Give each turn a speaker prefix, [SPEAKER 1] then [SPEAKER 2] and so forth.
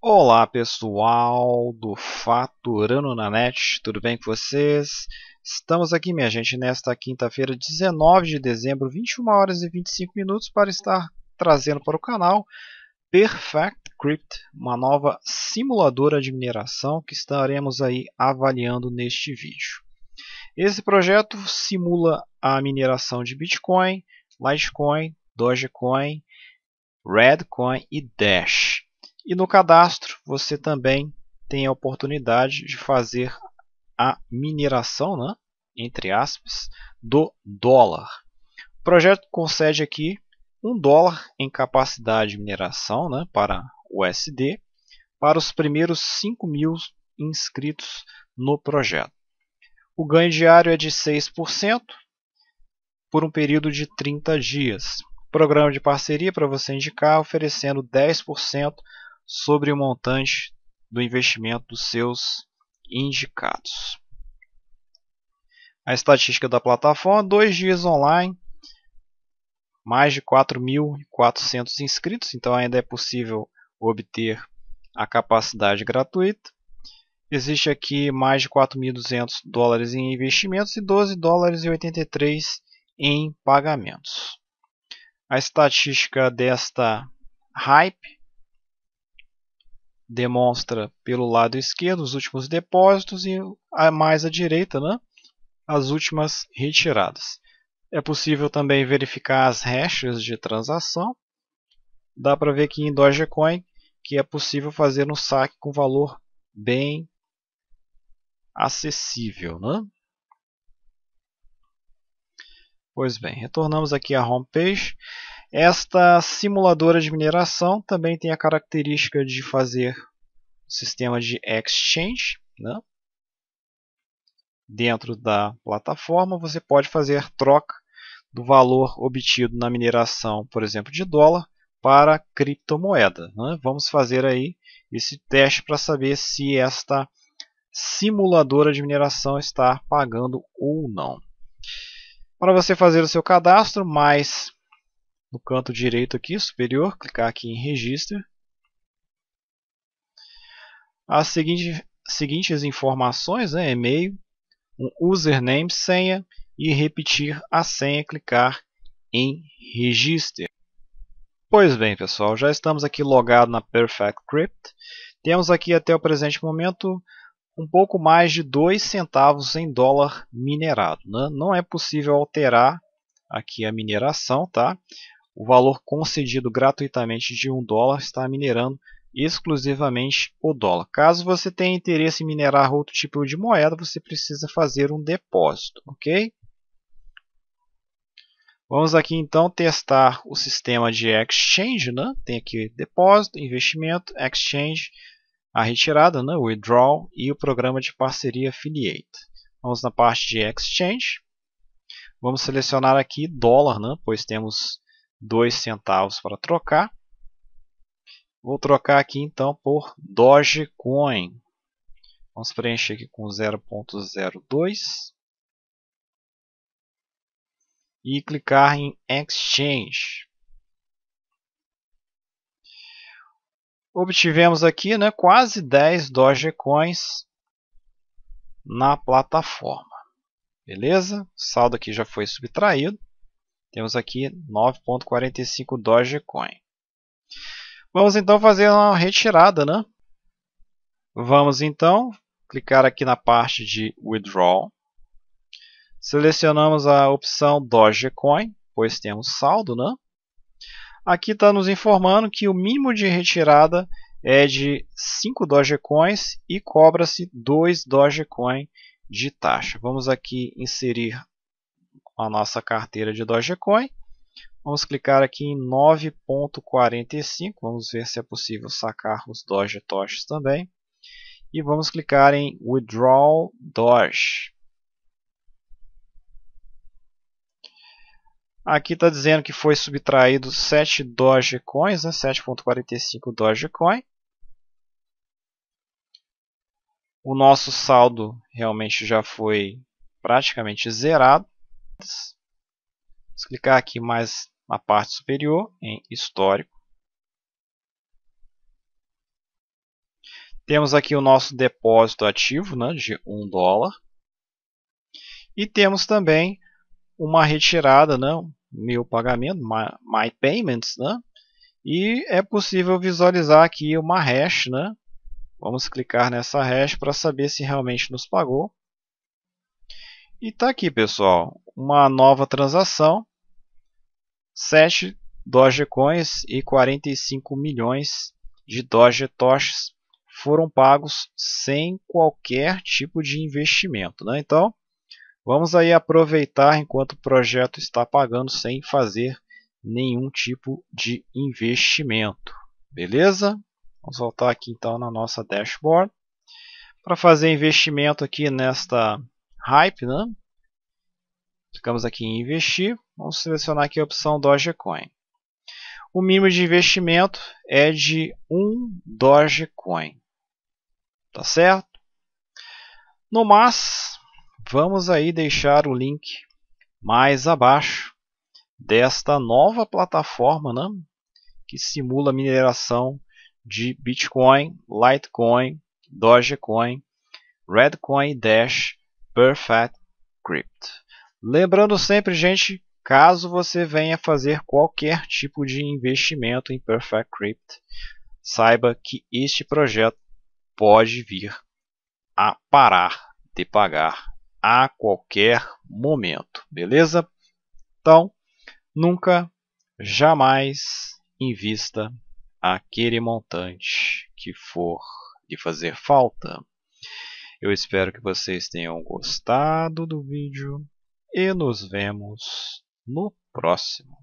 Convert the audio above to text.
[SPEAKER 1] Olá pessoal do Faturando na Net, tudo bem com vocês? Estamos aqui, minha gente, nesta quinta-feira, 19 de dezembro, 21 horas e 25 minutos, para estar trazendo para o canal Perfect Crypt, uma nova simuladora de mineração que estaremos aí avaliando neste vídeo. Esse projeto simula a mineração de Bitcoin, Litecoin, Dogecoin, Redcoin e Dash. E no cadastro você também tem a oportunidade de fazer a mineração, né, entre aspas, do dólar. O projeto concede aqui um dólar em capacidade de mineração né, para USD para os primeiros 5 mil inscritos no projeto. O ganho diário é de 6% por um período de 30 dias. Programa de parceria para você indicar, oferecendo 10% sobre o montante do investimento dos seus indicados. A estatística da plataforma: dois dias online, mais de 4.400 inscritos, então ainda é possível obter a capacidade gratuita. Existe aqui mais de 4.200 dólares em investimentos e 12 dólares e 83 em pagamentos. A estatística desta hype demonstra pelo lado esquerdo os últimos depósitos e mais à direita né, as últimas retiradas. É possível também verificar as hashes de transação. Dá para ver que em Dogecoin que é possível fazer um saque com valor bem acessível. Né? Pois bem, retornamos aqui à homepage esta simuladora de mineração também tem a característica de fazer sistema de exchange. Né? Dentro da plataforma, você pode fazer troca do valor obtido na mineração, por exemplo, de dólar para criptomoeda. Né? Vamos fazer aí esse teste para saber se esta simuladora de mineração está pagando ou não. Para você fazer o seu cadastro, mais no canto direito aqui, superior, clicar aqui em register As seguinte, seguintes informações, né, e-mail, um username, senha e repetir a senha, clicar em Register. Pois bem, pessoal, já estamos aqui logado na Perfect Crypt. Temos aqui até o presente momento um pouco mais de 2 centavos em dólar minerado. Né? Não é possível alterar aqui a mineração, tá? o valor concedido gratuitamente de um dólar está minerando exclusivamente o dólar. Caso você tenha interesse em minerar outro tipo de moeda, você precisa fazer um depósito, ok? Vamos aqui então testar o sistema de exchange, né? Tem aqui depósito, investimento, exchange, a retirada, né? withdraw e o programa de parceria affiliate. Vamos na parte de exchange. Vamos selecionar aqui dólar, né? pois temos 2 centavos para trocar. Vou trocar aqui então por Dogecoin. Vamos preencher aqui com 0.02 e clicar em Exchange. Obtivemos aqui né, quase 10 Dogecoins na plataforma. Beleza? O saldo aqui já foi subtraído. Temos aqui 9.45 Dogecoin. Vamos então fazer uma retirada, né? Vamos então clicar aqui na parte de Withdraw. Selecionamos a opção Dogecoin, pois temos saldo, né? Aqui está nos informando que o mínimo de retirada é de 5 Dogecoins e cobra-se 2 Dogecoin de taxa. Vamos aqui inserir a nossa carteira de Dogecoin. Vamos clicar aqui em 9.45, vamos ver se é possível sacar os Doge Toshis também. E vamos clicar em Withdraw Doge. Aqui está dizendo que foi subtraído 7 Dogecoins, né? 7.45 Dogecoin. O nosso saldo realmente já foi praticamente zerado. Vamos clicar aqui mais na parte superior em histórico. Temos aqui o nosso depósito ativo né, de 1 dólar. E temos também uma retirada, né, meu pagamento, my, my payments. Né, e é possível visualizar aqui uma hash. Né, vamos clicar nessa hash para saber se realmente nos pagou. E está aqui, pessoal, uma nova transação. 7 Dogecoins e 45 milhões de Doge Toches foram pagos sem qualquer tipo de investimento. Né? Então, vamos aí aproveitar enquanto o projeto está pagando sem fazer nenhum tipo de investimento. Beleza? Vamos voltar aqui então na nossa dashboard. Para fazer investimento aqui nesta hype, né? Clicamos aqui em investir, vamos selecionar aqui a opção Dogecoin. O mínimo de investimento é de 1 Dogecoin. Tá certo? No mais, vamos aí deixar o link mais abaixo desta nova plataforma né, que simula mineração de Bitcoin, Litecoin, Dogecoin, Redcoin Dash Perfect Crypt. Lembrando sempre, gente, caso você venha fazer qualquer tipo de investimento em Perfect Crypt, saiba que este projeto pode vir a parar de pagar a qualquer momento, beleza? Então, nunca, jamais invista aquele montante que for de fazer falta. Eu espero que vocês tenham gostado do vídeo e nos vemos no próximo.